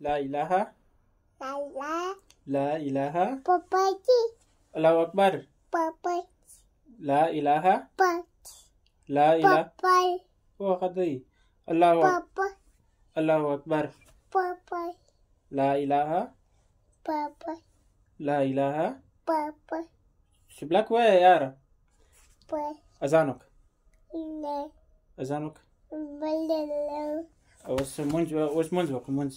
لا إله لا إله لا إله باباجي الله أكبر بابا لا إله بابا لا إله بابا هو وقضي الله بابا الله أكبر بابا لا إله بابا لا إله بابا شبلك ويا يارا باباجي أزانك لا أزانك بلا لا وش منج أوس منج وكم منج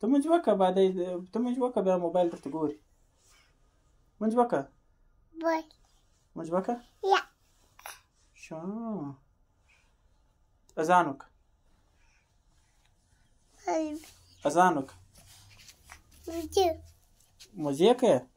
تو منج وکا بعدی تو منج وکا بیا موبایل درته ګوري من وکا بای منج وکا یا شو اذانك طيب. اذانك اذان وکا